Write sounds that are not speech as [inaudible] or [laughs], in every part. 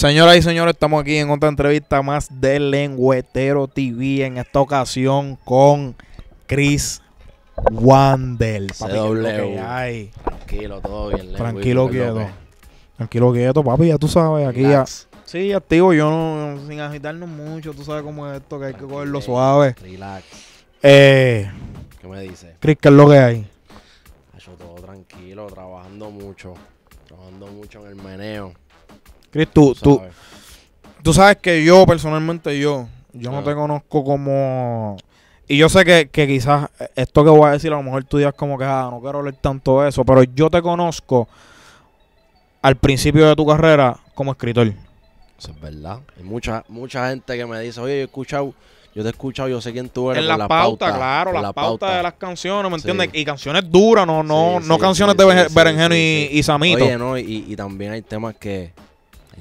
Señoras y señores, estamos aquí en otra entrevista más de Lenguetero TV. En esta ocasión con Chris Wandel. CW. Tranquilo, todo bien. Tranquilo, quieto. Tranquilo, quieto, papi. Ya tú sabes, aquí ya. Sí, activo, yo sin agitarnos mucho. Tú sabes cómo es esto, que hay que cogerlo suave. Relax. Eh, ¿Qué me dices? Chris, ¿qué es lo que hay? Yo todo tranquilo, trabajando mucho. Trabajando mucho en el meneo. Chris, tú, tú, sabes. que yo, personalmente, yo, yo no te conozco como. Y yo sé que, quizás esto que voy a decir, a lo mejor tú digas como que ah, no quiero leer tanto eso, pero yo te conozco al principio de tu carrera como escritor. Eso es verdad. Hay mucha, mucha gente que me dice, oye, yo he escuchado, yo te he escuchado, yo sé quién tú eres. En la, pauta, claro, la, pauta, de las canciones, ¿me entiendes? Y canciones duras, no, no, no canciones de Berenjeno y, Samito. Oye, no, y también hay temas que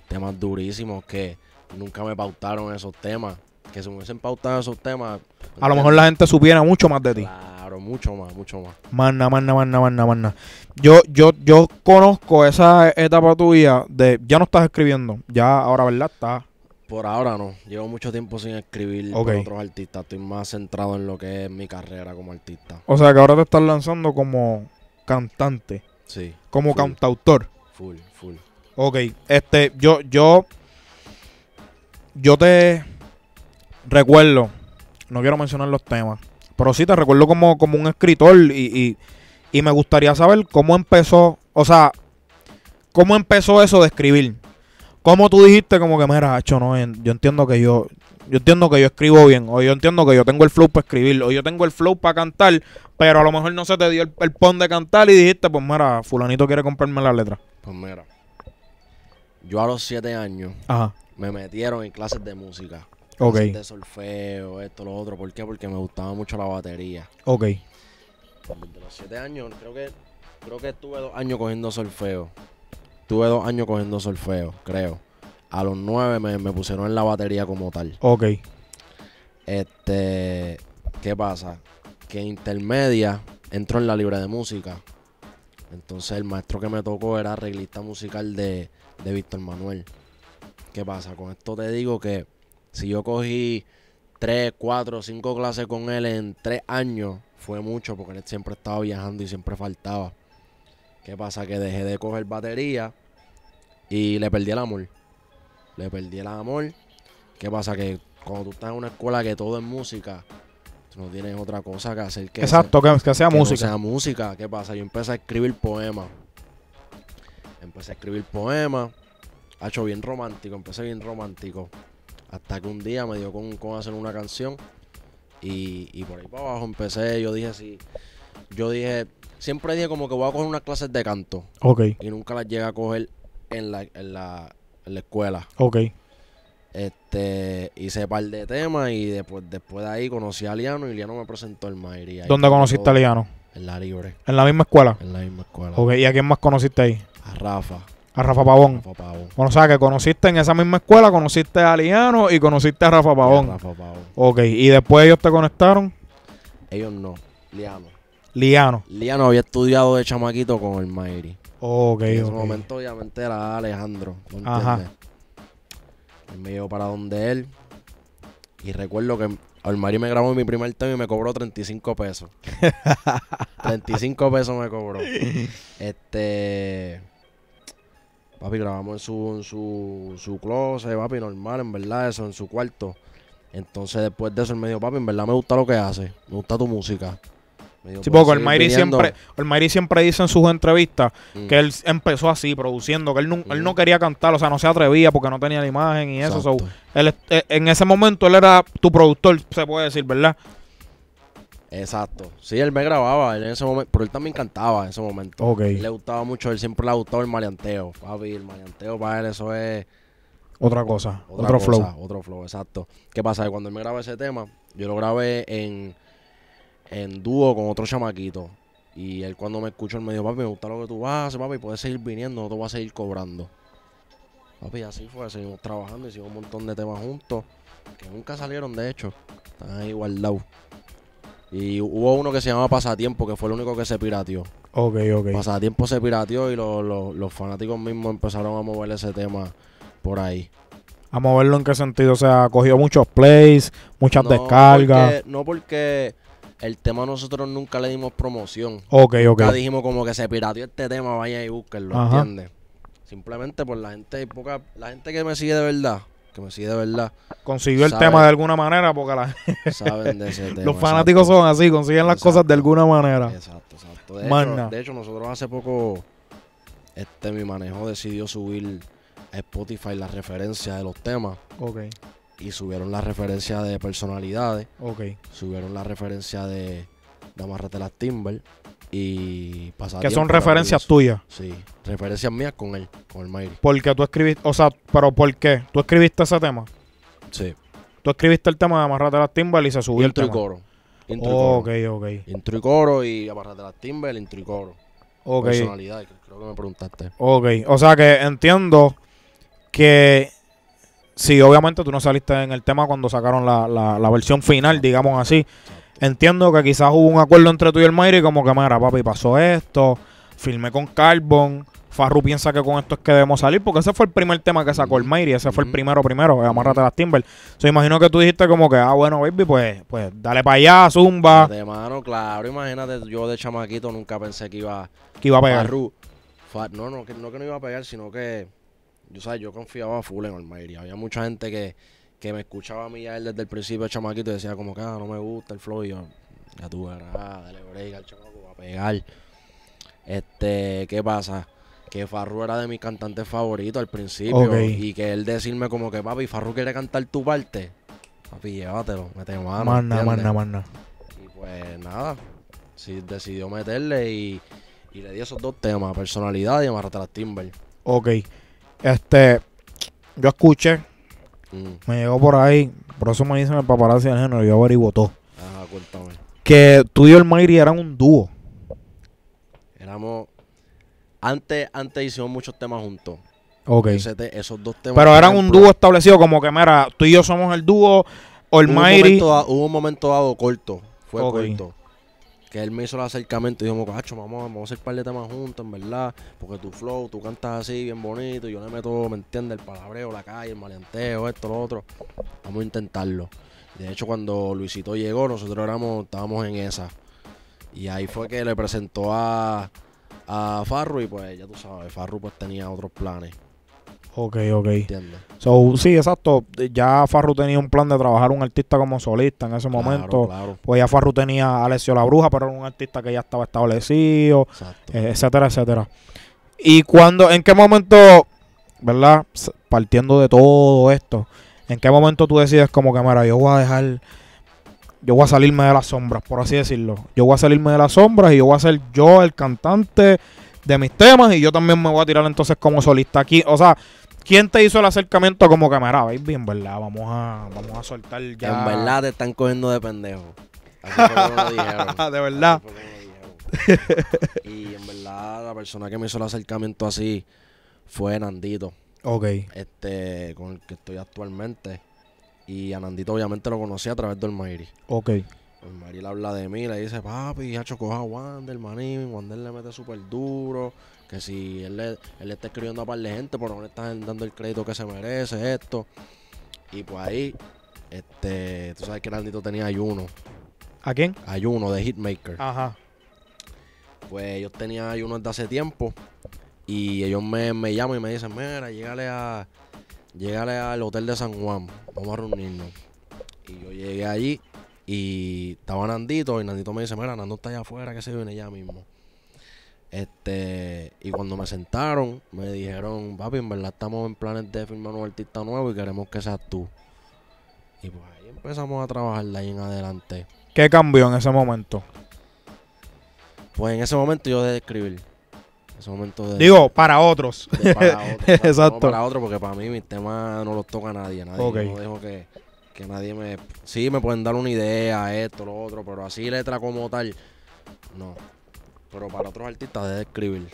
temas durísimos que nunca me pautaron esos temas. Que si me hubiesen pautado esos temas. A lo mejor la gente supiera mucho más de ti. Claro, mucho más, mucho más. Manna, manna, manna, manna, manna. Yo, yo, yo conozco esa etapa tuya de ya no estás escribiendo. Ya ahora, ¿verdad? está Por ahora no. Llevo mucho tiempo sin escribir con otros artistas. Estoy más centrado en lo que es mi carrera como artista. O sea que ahora te estás lanzando como cantante. Sí. Como cantautor. Full. Ok, este, yo, yo, yo te recuerdo, no quiero mencionar los temas, pero sí te recuerdo como, como un escritor y, y, y me gustaría saber cómo empezó, o sea, cómo empezó eso de escribir. ¿Cómo tú dijiste como que, mira, hecho, no, yo entiendo que yo, yo entiendo que yo escribo bien, o yo entiendo que yo tengo el flow para escribir, o yo tengo el flow para cantar, pero a lo mejor no se te dio el, el pon de cantar y dijiste, pues mira, fulanito quiere comprarme la letra. Pues mira yo a los siete años me metieron en clases de música. Ok. Clases de solfeo, esto, lo otro. ¿Por qué? Porque me gustaba mucho la batería. Ok. A los siete años, creo que, creo que estuve dos años cogiendo solfeo. Estuve dos años cogiendo solfeo, creo. A los nueve me, me pusieron en la batería como tal. Ok. Este, ¿qué pasa? Que intermedia entró en la libre de música. Entonces el maestro que me tocó era arreglista musical de, de Víctor Manuel. ¿Qué pasa? Con esto te digo que si yo cogí 3, 4, 5 clases con él en 3 años, fue mucho porque él siempre estaba viajando y siempre faltaba. ¿Qué pasa? Que dejé de coger batería y le perdí el amor. Le perdí el amor. ¿Qué pasa? Que cuando tú estás en una escuela que todo es música, tú no tienes otra cosa que hacer que. Exacto, que, sea música. que sea música. ¿Qué pasa? Yo empecé a escribir poemas. Empecé a escribir poemas. Ha hecho bien romántico, empecé bien romántico. Hasta que un día me dio con, con hacer una canción. Y, y, por ahí para abajo empecé. Yo dije así, Yo dije, siempre dije como que voy a coger unas clases de canto. Ok. Y nunca las llegué a coger en la, en la, escuela. Ok. Este, hice par de temas y después, después de ahí conocí a Liano y Liano me presentó el Mayri. ¿Dónde conociste a Liano? En la libre. ¿En la misma escuela? En la misma escuela. Ok, ¿y a quién más conociste ahí? A Rafa. A Rafa Pavón. Bueno, o sea, que conociste en esa misma escuela, conociste a Liano y conociste a Rafa Pavón. Rafa Pavón. Ok, ¿y después ellos te conectaron? Ellos no, Liano. Liano. Liano había estudiado de chamaquito con el Mayri. Ok, En ese momento obviamente era Alejandro, Ajá. me llevó para donde él. Y recuerdo que Olmari me grabó mi primer tema y me cobró 35 pesos. 35 [laughs] pesos me cobró. [laughs] Este. Papi, grabamos en su, su, su closet, papi, normal, en verdad, eso, en su cuarto. Entonces, después de eso, él me dijo, papi, en verdad me gusta lo que hace, me gusta tu música. El porque siempre, siempre dice en sus entrevistas mm. que él empezó así, produciendo, que él mm. no, quería cantar, o sea, no se atrevía porque no tenía la imagen y eso. Eh, en ese momento él era tu productor, se puede decir, ¿verdad? Exacto. Sí, él me grababa en ese momento, pero él también cantaba en ese momento. le gustaba mucho, él siempre le ha el maleanteo. Fabi el maleanteo para él eso es... Otra cosa, otro flow. Otro flow, exacto. ¿Qué pasa? Cuando él me graba ese tema, yo lo grabé en en dúo con otro chamaquito. Y él cuando me escuchó, él me dijo, papi, me gusta lo que tú vas papi, puedes seguir viniendo, no te voy a seguir cobrando. Papi, así fue, seguimos trabajando, y hicimos un montón de temas juntos, que nunca salieron, de hecho. Están ahí guardados. Y hubo uno que se llamaba Pasatiempo, que fue el único que se pirateó. Ok, ok. Pasatiempo se pirateó y los fanáticos mismos empezaron a mover ese tema por ahí. ¿A moverlo en qué sentido? O sea, cogido muchos plays, muchas descargas. no porque el tema nosotros nunca le dimos promoción. Ok, ok. Nunca dijimos como que se pirateó este tema, vaya y búsquenlo, ¿entiendes? Simplemente por pues, la gente, poca, la gente que me sigue de verdad, que me sigue de verdad. Consiguió el tema de alguna manera porque la, [laughs] saben de ese tema, los fanáticos son así, consiguen las cosas de alguna manera. Exacto, exacto. De hecho, nosotros hace poco, este mi manejo decidió subir a Spotify las referencias de los temas. Ok y subieron la referencia de personalidades. Ok. Subieron la referencia de, la las Timber y pasaron Que son referencias tuyas. Sí, referencias mías con él, con el Mayri. Porque tú escribiste, o sea, pero ¿por qué? ¿Tú escribiste ese tema? Sí. Tú escribiste el tema de Amarrate las Timber y se subió el tricoro, Y Ok, ok. Intro y y las Timber, intro y Ok. Personalidad, creo que me preguntaste. Ok, o sea que entiendo que Sí, obviamente tú no saliste en el tema cuando sacaron la, la, versión final, digamos así. Entiendo que quizás hubo un acuerdo entre tú y el Mayri, como que, mira, papi, pasó esto, filmé con Carbon, Farru piensa que con esto es que debemos salir, porque ese fue el primer tema que sacó el Mayri, ese fue el primero, primero, eh, Amárrate las Timber. Se imagino que tú dijiste como que, ah, bueno, baby, pues, pues dale para allá, zumba. De mano, claro, imagínate, yo de chamaquito nunca pensé que iba, que iba a pegar. Farru, no, no, no que no iba a pegar, sino que yo, ¿sabes? yo confiaba full en mayoría. Había mucha gente que, me escuchaba a mí a él desde el principio, el chamaquito, y decía como que ah, no me gusta el flow. Y yo, ya tú verás, dale break al chamaco, va a pegar. Este, ¿qué pasa? Que Farru era de mis cantantes favoritos al principio. Y que él decirme como que, papi, Farru quiere cantar tu parte. Papi, llévatelo, mete mano. Manda, manda, manda. Y pues nada, sí, decidió meterle y, le di esos dos temas, personalidad y amarrate las Timber. Ok. Este, yo escuché, mm. me llegó por ahí, por eso me dicen el paparazzi del género, yo averiguo todo. Ajá, cuéntame. Que tú y el Mayri eran un dúo. Éramos. Antes, antes hicimos muchos temas juntos. Ok. Pero eran un dúo establecido, como que, mira, tú y yo somos el dúo. Olmairi. Hubo, un momento dado corto. Fue corto que él me hizo el acercamiento y dijo, cacho, vamos, a hacer un par de temas juntos, en verdad, porque tu flow, tú cantas así, bien bonito, yo le meto, ¿me entiendes? El palabreo, la calle, el maleanteo, esto, lo otro. Vamos a intentarlo. De hecho, cuando Luisito llegó, nosotros éramos, estábamos en esa. Y ahí fue que le presentó a, a Farru y pues ya tú sabes, Farru pues tenía otros planes. Ok, ok. Entiendo sí, exacto. Ya Farru tenía un plan de trabajar un artista como solista en ese momento. Claro. Pues ya Farru tenía a Alessio La Bruja, pero era un artista que ya estaba establecido, eh, etcétera, etcétera. ¿Y cuando, en qué momento, verdad, partiendo de todo esto, en qué momento tú decides como que, mira, yo voy a dejar, yo voy a salirme de las sombras, por así decirlo. Yo voy a salirme de las sombras y yo voy a ser yo el cantante de mis temas y yo también me voy a tirar entonces como solista aquí. O sea, ¿Quién te hizo el acercamiento como camarada? ¿Veis bien, verdad? Vamos a, vamos a soltar ya. En verdad te están cogiendo de pendejo. [laughs] de verdad. y en verdad la persona que me hizo el acercamiento así fue Nandito. Ok. Este, con el que estoy actualmente. Y a Nandito obviamente lo conocí a través del Mayri. Ok. Pues Mariel habla de mí, le dice, papi, ya chocó a Wander, manín, Wander le mete súper duro, que si él le, está escribiendo a par de gente, pero no le están dando el crédito que se merece, esto. Y pues ahí, este, tú sabes que grandito tenía ayuno. ¿A quién? Ayuno de Hitmaker. Ajá. Pues yo tenía ayuno desde hace tiempo. Y ellos me, me llaman y me dicen, mira, llegale a. Llegale al hotel de San Juan. Vamos a reunirnos. Y yo llegué allí y estaba Nandito y Nandito me dice, mira, Nando está allá afuera, que se viene ya mismo. Este, y cuando me sentaron, me dijeron, papi, en verdad estamos en planes de firmar un artista nuevo y queremos que seas tú. Y pues ahí empezamos a trabajar de ahí en adelante. ¿Qué cambió en ese momento? Pues en ese momento yo de escribir. ese momento Digo, [laughs] para otros. Exacto. para otros, porque para mí mis temas no los toca nadie. Nadie no dejo que que nadie me... Sí, me pueden dar una idea, esto, lo otro, pero así letra como tal, no. Pero para otros artistas de escribir.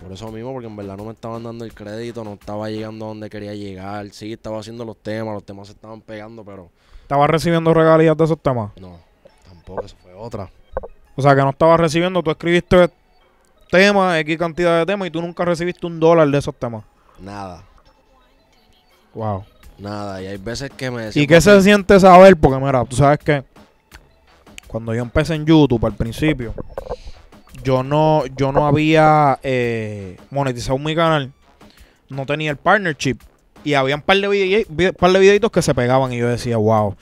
Por eso mismo, porque en verdad no me estaban dando el crédito, no estaba llegando a donde quería llegar. Sí, estaba haciendo los temas, los temas se estaban pegando, pero... ¿Estabas recibiendo regalías de esos temas? No, tampoco, eso fue otra. O sea, que no estaba recibiendo, tú escribiste temas, X cantidad de temas, y tú nunca recibiste un dólar de esos temas. Nada. Wow. Nada, y hay veces que me ¿Y qué se siente saber? Porque mira, tú sabes que cuando yo empecé en YouTube al principio, yo no, yo no había eh, monetizado mi canal, no tenía el partnership. Y había un par de, videitos que se pegaban y yo decía, wow,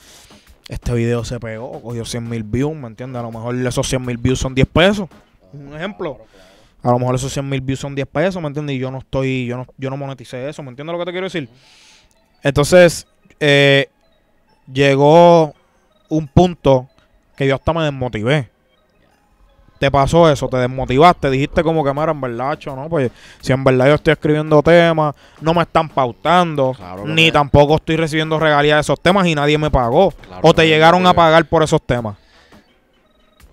este video se pegó, cogió 100 mil views, ¿me entiendes? A lo mejor esos 100 mil views son 10 pesos. Un ejemplo. A lo mejor esos 100 mil views son 10 pesos, ¿me entiendes? Y yo no estoy, yo no, yo no moneticé eso, ¿me entiendes lo que te quiero decir? Entonces, eh, llegó un punto que yo hasta me desmotivé. Te pasó eso, te desmotivaste, dijiste como que me en verdad, ¿no? Pues si en verdad yo estoy escribiendo temas, no me están pautando, ni tampoco estoy recibiendo regalías de esos temas y nadie me pagó. o te llegaron a pagar por esos temas.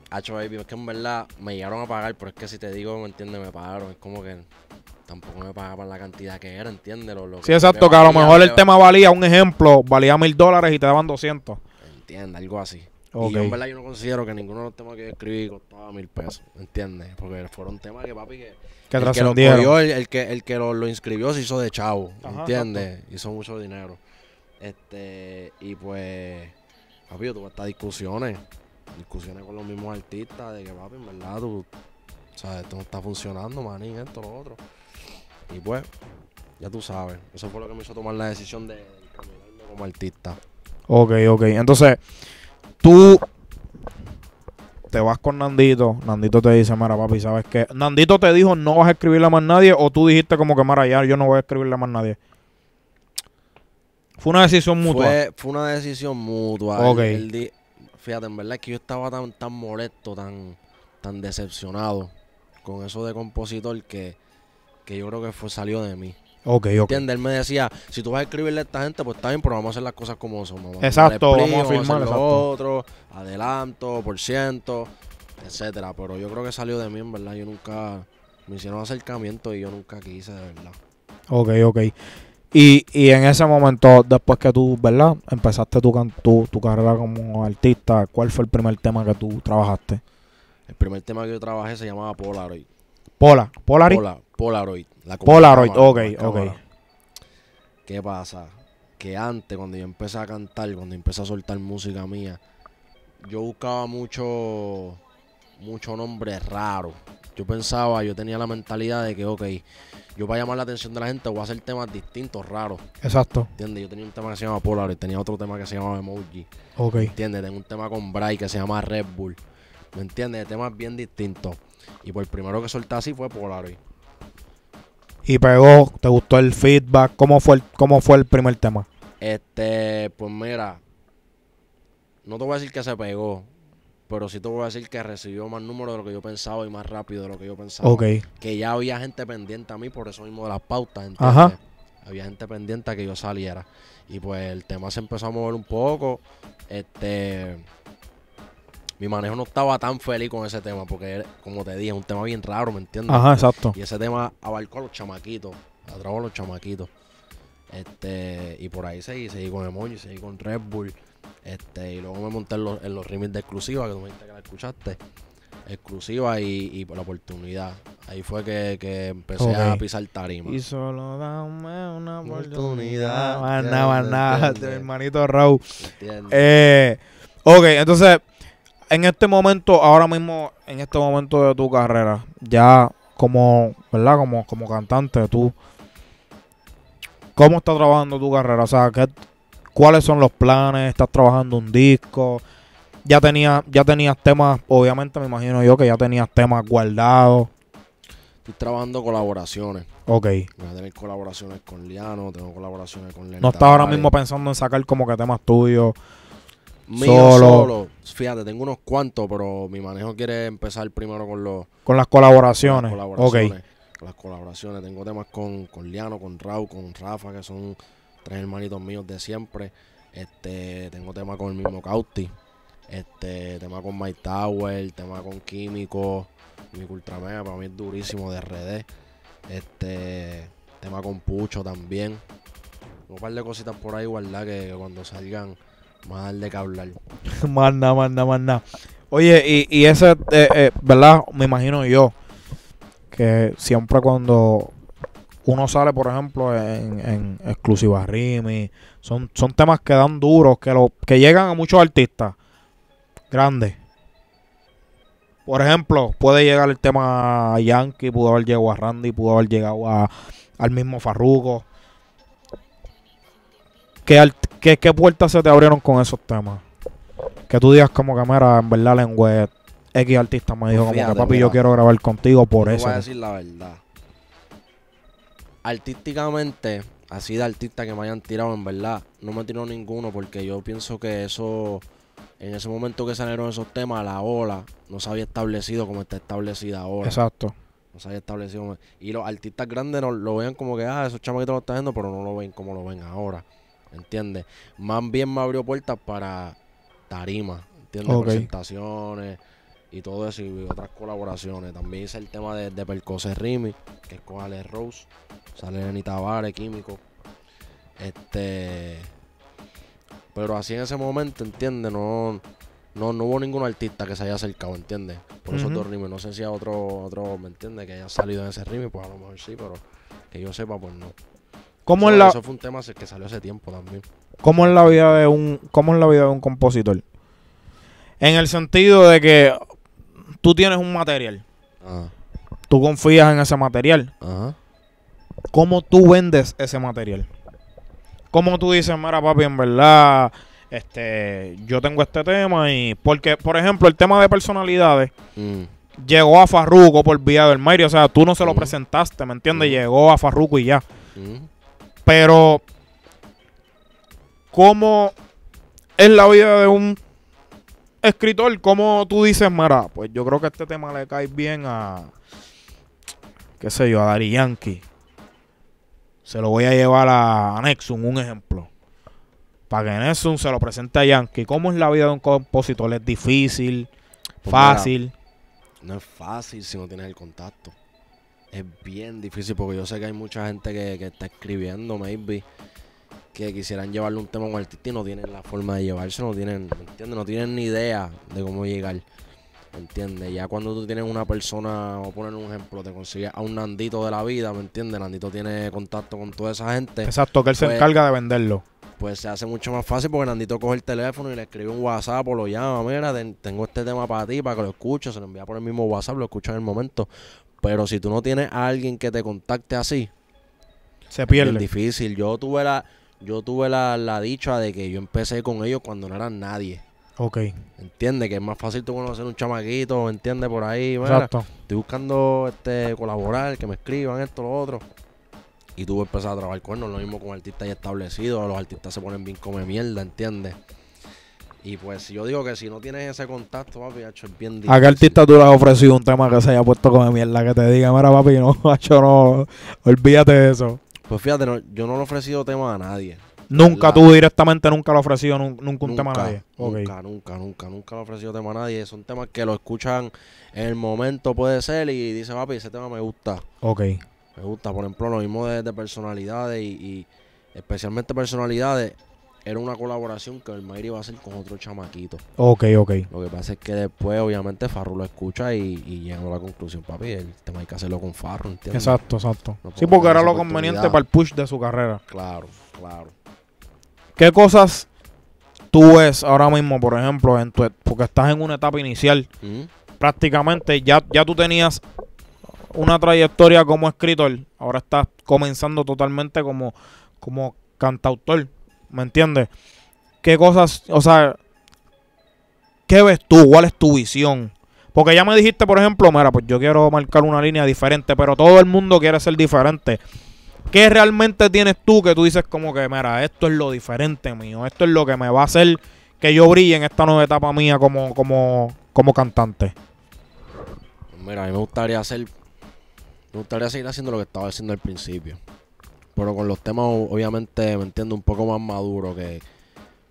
Hacho, baby, es que en verdad me llegaron a pagar, pero es que si te digo, me entiendes, me pagaron. Es como que tampoco me pagaban la cantidad que era, entiende Lo sí, exacto, que a lo mejor el tema valía, un ejemplo, valía mil dólares y te daban 200. Entiende, algo así. Y yo en verdad yo no considero que ninguno de los temas que escribí costaba mil pesos, ¿entiendes? Porque fueron temas que papi que... Que el que lo el, el, que, el que lo, lo, inscribió se hizo de chavo, ¿entiendes? hizo mucho dinero. Este, y pues, papi, yo tuve estas discusiones, discusiones con los mismos artistas de que, papi, en verdad, tú, o sea, esto no está funcionando, maní, esto, lo otro. Y pues, ya tú sabes, eso fue lo que me hizo tomar la decisión de cambiarlo como artista. Ok, ok. Entonces, tú te vas con Nandito, Nandito te dice, Mara, papi, ¿sabes qué? Nandito te dijo, no vas a escribirle a más nadie, o tú dijiste como que, Mara, ya, yo no voy a escribirle a más nadie. Fue una decisión mutua. Fue, una decisión mutua. Ok. fíjate, en verdad es que yo estaba tan, tan molesto, tan, tan decepcionado con eso de compositor que yo creo que fue, salió de mí. Ok, ok. ¿Entiendes? Él me decía, si tú vas a escribirle a esta gente, pues está bien, pero vamos a hacer las cosas como somos. exacto, vamos a firmar. Vamos otro, adelanto, por ciento, etcétera. Pero yo creo que salió de mí, en verdad. Yo nunca, me hicieron acercamiento y yo nunca quise, de verdad. Ok, ok. Y, en ese momento, después que tú, ¿verdad? Empezaste tu, tu, tu carrera como artista, ¿cuál fue el primer tema que tú trabajaste? El primer tema que yo trabajé se llamaba Polaroid. Pola, Polaroid. Polaroid. La Polaroid, ok, ok. ¿Qué pasa? Que antes, cuando yo empecé a cantar, cuando empecé a soltar música mía, yo buscaba mucho, mucho nombre raro. Yo pensaba, yo tenía la mentalidad de que, ok, yo para llamar la atención de la gente voy a hacer temas distintos, raros. Exacto. ¿Entiendes? Yo tenía un tema que se llamaba Polaroid, tenía otro tema que se llamaba Emoji. Ok. ¿Entiendes? Tengo un tema con Bray que se llama Red Bull. ¿Me entiendes? Temas bien distintos. Y por pues el primero que solté así fue Polaroid. Y pegó, ¿te gustó el feedback? ¿Cómo fue el, cómo fue el primer tema? Este, pues mira, no te voy a decir que se pegó, pero sí te voy a decir que recibió más número de lo que yo pensaba y más rápido de lo que yo pensaba. Ok. Que ya había gente pendiente a mí por eso mismo de las pautas, entonces Había gente pendiente a que yo saliera. Y pues el tema se empezó a mover un poco. Este mi manejo no estaba tan feliz con ese tema, porque, como te dije, es un tema bien raro, ¿me entiendes? Ajá, exacto. Y ese tema abarcó a los chamaquitos, atrajo a los chamaquitos. Este, y por ahí seguí, seguí con Emoji, seguí con Red Bull. Este, y luego me monté en los, en de exclusiva, que tú me dijiste que la escuchaste. Exclusiva y, por la oportunidad. Ahí fue que, que empecé a pisar tarima. Y solo dame una oportunidad. Más nada, más nada. hermanito Raúl. Eh, ok, entonces, en este momento, ahora mismo, en este momento de tu carrera, ya como, ¿verdad? Como, como cantante, tú, ¿cómo está trabajando tu carrera? O sea, ¿cuáles son los planes? ¿Estás trabajando un disco? Ya, tenía, ya tenías temas, obviamente me imagino yo que ya tenías temas guardados. Estoy trabajando colaboraciones. Ok. Voy a tener colaboraciones con Liano, tengo colaboraciones con No estás ahora mismo pensando en sacar como que temas tuyos Mío solo. Fíjate, tengo unos cuantos, pero mi manejo quiere empezar primero con los... Con las colaboraciones. Con las colaboraciones. las colaboraciones. Tengo temas con, con Liano, con Raúl, con Rafa, que son tres hermanitos míos de siempre. Este, tengo temas con el mismo Cauti. Este, tema con My Tower, tema con Químico, mi Ultramega, para mí es durísimo de RD. Este, tema con Pucho también. Un par de cositas por ahí, igualdad que cuando salgan más de que hablar. [laughs] más nada, más nada, más nada. Oye, y, y ese, eh, eh, ¿verdad? Me imagino yo que siempre cuando uno sale, por ejemplo, en, Exclusiva Rimi, son, son temas que dan duros, que, lo, que llegan a muchos artistas grandes. Por ejemplo, puede llegar el tema Yankee, pudo haber llegado a Randy, pudo haber llegado al mismo Farruko. ¿Qué, puertas se te abrieron con esos temas? Que tú digas como cámara, en verdad, lengüe, X artista me dijo como que papi, yo quiero grabar contigo por te eso. Voy a decir la verdad. Artísticamente, así de artista que me hayan tirado, en verdad, no me tiró ninguno porque yo pienso que eso, en ese momento que salieron esos temas, la ola no se había establecido como está establecida ahora. Exacto. No se había establecido. Y los artistas grandes no, lo vean como que, ah, esos chamaquitos lo están haciendo, pero no lo ven como lo ven ahora. ¿entiendes? Más bien me abrió puertas para tarima, ¿entiendes? Presentaciones y todo eso y otras colaboraciones. También hice el tema de, de Rimi, que es con Ale Rose, sale Anita Tavares, Químico. Este. Pero así en ese momento, ¿entiendes? No, no, hubo ningún artista que se haya acercado, ¿entiendes? Por eso esos dos No sé si hay otro, otro ¿me entiendes? Que haya salido en ese rime, pues a lo mejor sí, pero que yo sepa, pues no eso, fue un tema que salió hace tiempo también. ¿Cómo es la vida de un, la vida de un compositor? En el sentido de que tú tienes un material. Ajá. Tú confías en ese material. Ajá. ¿Cómo tú vendes ese material? ¿Cómo tú dices, mira papi, en verdad, este, yo tengo este tema y... Porque, por ejemplo, el tema de personalidades mm. llegó a Farruko por vía del Mario. O sea, tú no se lo mm. presentaste, ¿me entiendes? Mm. Llegó a Farruko y ya. Pero, ¿cómo es la vida de un escritor? Como tú dices, Mara? Pues yo creo que este tema le cae bien a, qué sé yo, a Dari Yankee. Se lo voy a llevar a Nexum, un ejemplo. Para que Nexum se lo presente a Yankee. ¿Cómo es la vida de un compositor? ¿Es difícil? Pues ¿Fácil? no es fácil si no tienes el contacto es bien difícil porque yo sé que hay mucha gente que, está escribiendo, maybe, que quisieran llevarle un tema a un artista y no tienen la forma de llevarse, no tienen, ¿entiendes? No tienen ni idea de cómo llegar. ¿Me entiendes? Ya cuando tú tienes una persona, o poner un ejemplo, te consigues a un Nandito de la vida, ¿me entiendes? Nandito tiene contacto con toda esa gente. Exacto, que él se pues encarga de venderlo. Pues se hace mucho más fácil porque Nandito coge el teléfono y le escribe un WhatsApp o lo llama, mira, tengo este tema para ti, para que lo escuches, se lo envía por el mismo WhatsApp, lo escucha en el momento. Pero si tú no tienes a alguien que te contacte así, se pierde. Es difícil. Yo tuve la, yo tuve la, dicha de que yo empecé con ellos cuando no eran nadie. Ok. Entiende que es más fácil tú conocer un chamaquito, entiende por ahí. Exacto. Estoy buscando este colaborar, que me escriban esto, lo otro. Y tuve que empezar a trabajar con Lo mismo con artistas ya establecidos. Los artistas se ponen bien come mierda, ¿entiendes? Y pues yo digo que si no tienes ese contacto, papi, hecho es bien difícil. ¿A qué artista tú le has ofrecido un tema que se haya puesto como mierda? Que te diga, mira, papi, no, macho, [laughs] no, olvídate de eso. Pues fíjate, yo no le he ofrecido tema a nadie. Nunca, tú directamente nunca le he ofrecido nunca un tema a nadie. Nunca, nunca, nunca, nunca le he ofrecido tema a nadie. Son temas que lo escuchan en el momento, puede ser, y dice, papi, ese tema me gusta. Ok. Me gusta, por ejemplo, lo mismo de, personalidades y especialmente personalidades era una colaboración que el Mayri iba a hacer con otro chamaquito. Ok, ok. Lo que pasa es que después, obviamente, Farro lo escucha y, llega a la conclusión, papi, el tema hay que hacerlo con Farro. Exacto, exacto. sí, porque era lo conveniente para el push de su carrera. Claro, claro. ¿Qué cosas tú ves ahora mismo, por ejemplo, en tu, e-, porque estás en una etapa inicial? Prácticamente ya, ya tú tenías una trayectoria como escritor, ahora estás comenzando totalmente como, como cantautor. ¿me entiendes? ¿Qué cosas, o sea, qué ves tú? ¿Cuál es tu visión? Porque ya me dijiste, por ejemplo, mira, pues yo quiero marcar una línea diferente, pero todo el mundo quiere ser diferente. ¿Qué realmente tienes tú que tú dices como que, mira, esto es lo diferente mío, esto es lo que me va a hacer que yo brille en esta nueva etapa mía como, como, cantante? Mira, a mí me gustaría hacer, me gustaría seguir haciendo lo que estaba haciendo al principio pero con los temas obviamente, ¿me entiendo Un poco más maduro que,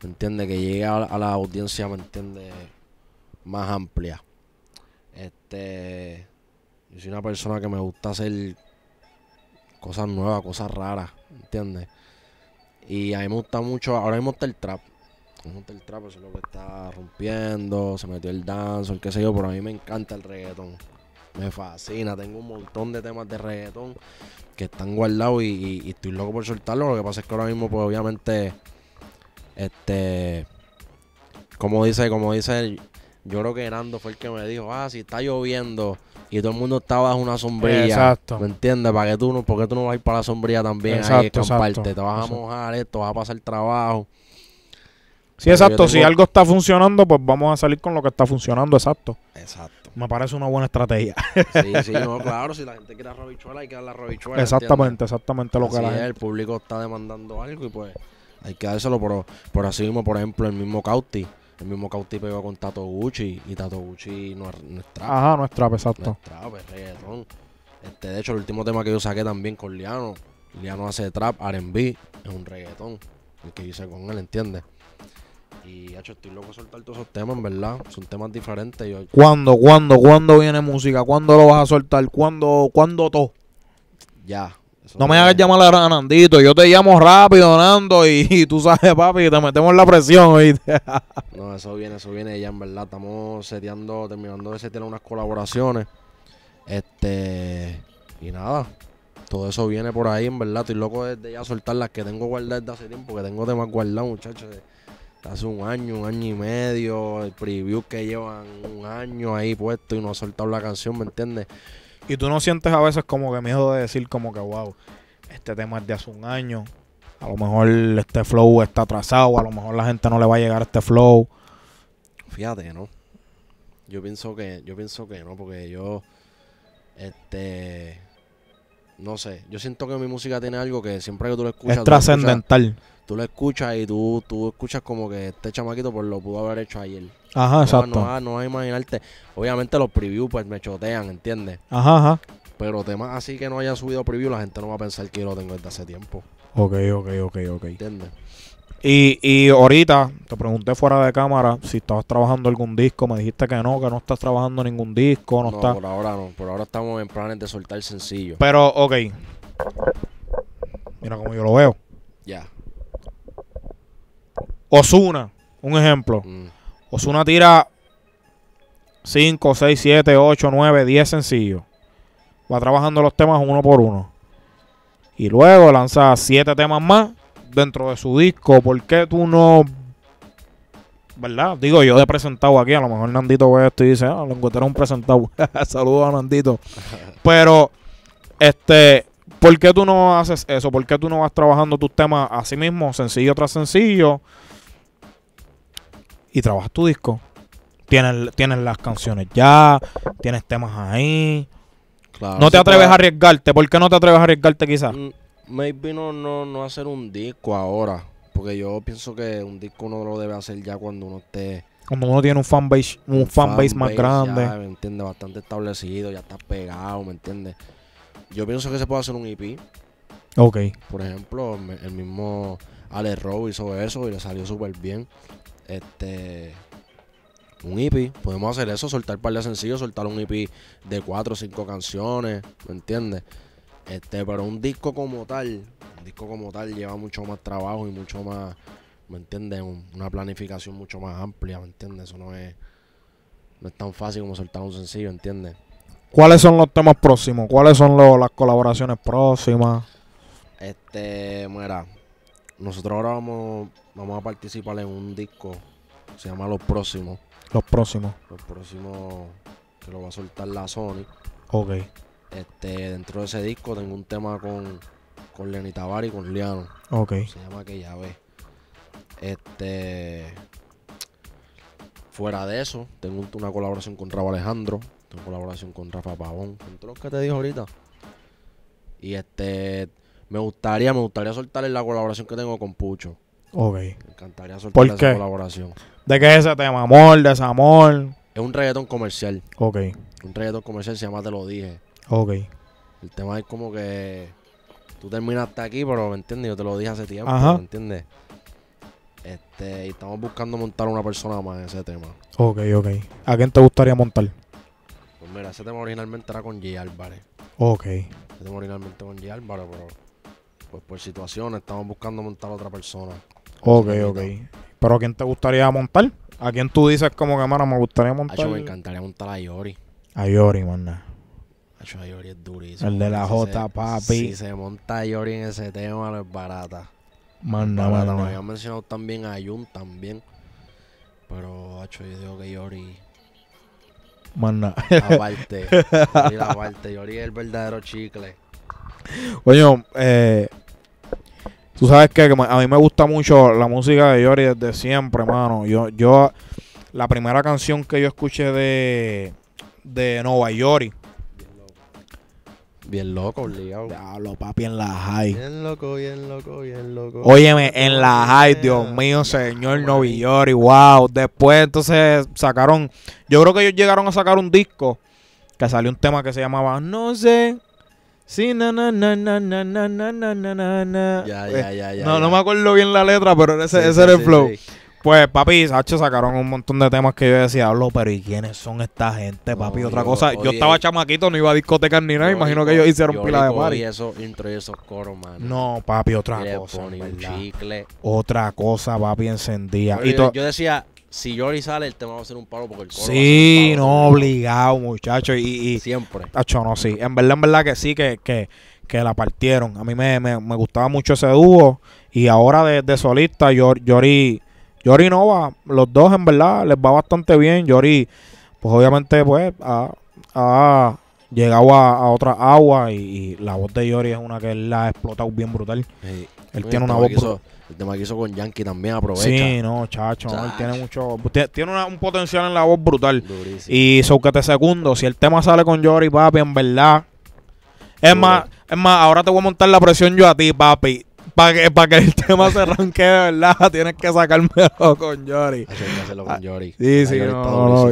¿me entiende Que llegue a, la audiencia, ¿me entiende Más amplia. Este, yo soy una persona que me gusta hacer cosas nuevas, cosas raras, entiende Y a mí me gusta mucho, ahora mismo está el trap. Me gusta el trap, eso es lo que está rompiendo, se metió el danzo, el qué sé yo, pero a mí me encanta el reggaetón. Me fascina, tengo un montón de temas de reggaetón que están guardados y, estoy loco por soltarlo. Lo que pasa es que ahora mismo, pues obviamente, este, como dice, como dice, yo creo que Nando fue el que me dijo, ah, si está lloviendo y todo el mundo está bajo una sombrilla. ¿Me entiendes? ¿Para qué tú no, porque tú no vas a ir para la sombrilla también ahí, exacto, te vas a mojar esto, vas a pasar trabajo. Sí, exacto. Si algo está funcionando, pues vamos a salir con lo que está funcionando, exacto. Exacto. Me parece una buena estrategia. Sí, sí, [laughs] no, claro. Si la gente quiere robichuela, hay que dar la robichuela. Exactamente, exactamente lo que la El público está demandando algo y pues hay que dárselo. por por así mismo, por ejemplo, el mismo Cauti. El mismo Cauti pegó con Tato Gucci y Tato Gucci no es, trap. Ajá, no es trap, exacto. No es trap, es reggaetón. Este, de hecho, el último tema que yo saqué también con Liano. Liano hace trap, RB, es un reggaetón. El que hice con él, ¿entiendes? Y hecho, estoy loco soltar todos esos temas, en verdad. Son temas diferentes. Yo... ¿Cuándo, cuándo, cuándo viene música? ¿Cuándo lo vas a soltar? ¿Cuándo, cuándo todo? Ya. No me hagas llamar a Nandito, yo te llamo rápido, Nando, y, tú sabes, papi, te metemos la presión, [laughs] no, eso viene, eso viene ya, en verdad. Estamos seteando, terminando de setear unas colaboraciones. Este. Y nada, todo eso viene por ahí, en verdad. Estoy loco de ya soltar las que tengo guardadas desde hace tiempo, que tengo temas guardados, muchachos hace un año, un año y medio, el preview que llevan un año ahí puesto y no ha soltado la canción, ¿me entiendes? Y tú no sientes a veces como que miedo de decir como que, wow, este tema es de hace un año, a lo mejor este flow está atrasado, a lo mejor la gente no le va a llegar a este flow. Fíjate, ¿no? Yo pienso que, yo pienso que no, porque yo, este, no sé, yo siento que mi música tiene algo que siempre que tú lo escuchas... Es trascendental. Tú lo escuchas y tú, tú escuchas como que este chamaquito por pues lo pudo haber hecho ayer. Ajá, exacto. No, no, no vas a imaginarte. Obviamente los previews pues me chotean, ¿entiendes? Ajá, ajá. Pero temas así que no haya subido preview, la gente no va a pensar que yo lo tengo desde hace tiempo. Ok, ok, ok, ok. ¿Entiendes? Y, y ahorita te pregunté fuera de cámara si estabas trabajando algún disco. Me dijiste que no, que no estás trabajando ningún disco. No, está... por ahora no. Por ahora estamos en planes de soltar sencillo. Pero, ok. Mira como yo lo veo. Ya. Osuna, un ejemplo. Mm. Osuna tira 5, 6, 7, 8, 9, 10 sencillos. Va trabajando los temas uno por uno. Y luego lanza 7 temas más dentro de su disco, ¿por qué tú no ¿verdad? Digo, yo de presentado aquí, a lo mejor Nandito ve esto y dice, ah, lo encontraron un presentado. [laughs] Saludos a Nandito. [laughs] Pero, este, ¿por qué tú no haces eso? ¿Por qué tú no vas trabajando tus temas así mismo, sencillo tras sencillo? Y trabajas tu disco. Tienes, las canciones ya, tienes temas ahí. no te atreves a arriesgarte. ¿Por qué no te atreves a arriesgarte quizás? Mm, maybe no, no, no hacer un disco ahora. Porque yo pienso que un disco uno lo debe hacer ya cuando uno esté. Cuando uno tiene un fanbase, un, un fanbase, más grande. ¿Me entiende Bastante establecido, ya está pegado, ¿me entiendes? Yo pienso que se puede hacer un EP. Ok. Por ejemplo, el mismo Ale Rowe hizo eso y le salió súper bien. Este. Un EP, podemos hacer eso, soltar un par de sencillos, soltar un EP de cuatro o cinco canciones, ¿me entiendes? Este, pero un disco como tal, un disco como tal lleva mucho más trabajo y mucho más, ¿me entiendes? una planificación mucho más amplia, ¿me entiendes? Eso no es, no es tan fácil como soltar un sencillo, ¿entiendes? ¿Cuáles son los temas próximos? ¿Cuáles son las colaboraciones próximas? Este, mira, nosotros ahora vamos, vamos a participar en un disco, se llama Los Próximos. Los Próximos. Los Próximos, que lo va a soltar la Sony. Ok. Este, dentro de ese disco tengo un tema con, con Lenny y con Liano. Ok. Se llama Que Llave. Este. Fuera de eso, tengo una colaboración con Rafa Alejandro, tengo colaboración con Rafa Pavón, con que te dije ahorita. Y este. Me gustaría, me gustaría soltar la colaboración que tengo con Pucho. Ok. Me encantaría soltar la esa colaboración. ¿De qué es ese tema? ¿Amor? ¿Desamor? Es un reggaetón comercial. Ok. Un reggaetón comercial se llama Te lo dije. Ok. El tema es como que tú terminaste aquí, pero me entiendes, yo te lo dije hace tiempo, ¿me entiendes? Este, estamos buscando montar una persona más en ese tema. Ok, ok. ¿A quién te gustaría montar? Pues mira, ese tema originalmente era con J. Álvarez. Ok. Ese tema originalmente con J. Álvarez, pero pues por situaciones estamos buscando montar a otra persona. Ok, ok. ¿Pero a quién te gustaría montar? ¿A quién tú dices como que cámara me gustaría montar? A yo me encantaría montar a Iori. A Yori, man. Yori es El de la J, papi. Si se monta Yori en ese tema, no es barata. Manda, nada, había mencionado también a Jun también. Pero, hacho, yo digo que Yori... Manda. Aparte. Yori [laughs] la Yori es el verdadero chicle. Coño, eh... Tú sabes que, a mí me gusta mucho la música de Yori desde siempre, mano. Yo, yo, la primera canción que yo escuché de, de Nova Yori Bien loco, obligado. Diablo, papi, en la high. Bien loco, bien loco, bien loco. Óyeme, en la high, Dios mío, señor Novillori, wow. Después entonces sacaron, yo creo que ellos llegaron a sacar un disco que salió un tema que se llamaba No sé. si na na na na na na na na na na. Ya, ya, ya, ya. No, no me acuerdo bien la letra, pero ese, ese era el flow. Sí, pues, papi, Sacho sacaron un montón de temas que yo decía, hablo, pero ¿y quiénes son esta gente, papi? Otra cosa, yo estaba chamaquito, no iba a discotecas ni nada, imagino que ellos hicieron pila de party. Y esos coros, No, papi, otra cosa. Otra cosa, papi, encendía. Y yo, decía, si Jory sale, el tema va a ser un paro porque el coro Sí, no, obligado, muchacho. Y, y Siempre. Tacho, no, sí. En verdad, en verdad que sí, que, que, que la partieron. A mí me, me, me gustaba mucho ese dúo. Y ahora de, de solista, Jory Yori Nova, los dos en verdad les va bastante bien. Yori, pues obviamente, pues ha, llegado a, otra agua y, la voz de Yori es una que él la ha explotado bien brutal. Él tiene una voz brutal. El tema que hizo con Yankee también aprovecha. Sí, no, chacho, él tiene mucho. Tiene un potencial en la voz brutal. Y so segundo, si el tema sale con Yori, papi, en verdad. Es más, es más, ahora te voy a montar la presión yo a ti, papi para que, el tema se arranque, de verdad, [laughs] tienes que sacármelo con con Yori. Sí, sí,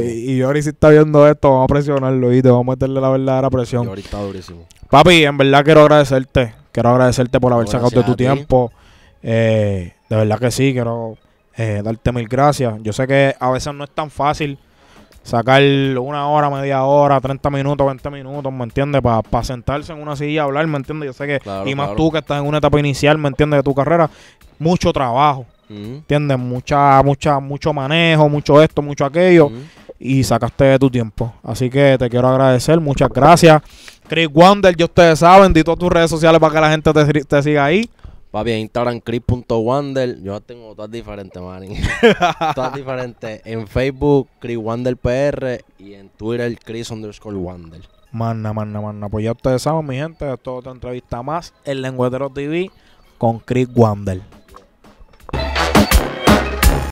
Y, Yori si está viendo esto, vamos a presionarlo y te vamos a meterle la verdadera presión. Yori está durísimo. Papi, en verdad quiero agradecerte. Quiero agradecerte por haber sacado de tu tiempo. Eh, de verdad que sí, quiero eh, darte mil gracias. Yo sé que a veces no es tan fácil sacar una hora, media hora, 30 minutos, 20 minutos, ¿me entiendes? Para sentarse en una silla y hablar, ¿me entiendes? Yo sé que, y más tú que estás en una etapa inicial, ¿me entiendes? De tu carrera, mucho trabajo, me mm. ¿entiendes? Mucha, mucha, mucho manejo, mucho esto, mucho aquello, mm. y sacaste de tu tiempo. Así que te quiero agradecer, muchas gracias. Chris Wander, yo ustedes saben, di todas tus redes sociales para que la gente te siga ahí. Papi, en Instagram, Chris.wander. Yo tengo todas diferentes, man. [laughs] todas diferentes. En Facebook, Chris Y en Twitter, Chris underscore Wander. Manna, manna, manna. Pues ya ustedes saben, mi gente, esto es otra entrevista más en Lengüeteros TV con Chris Wander.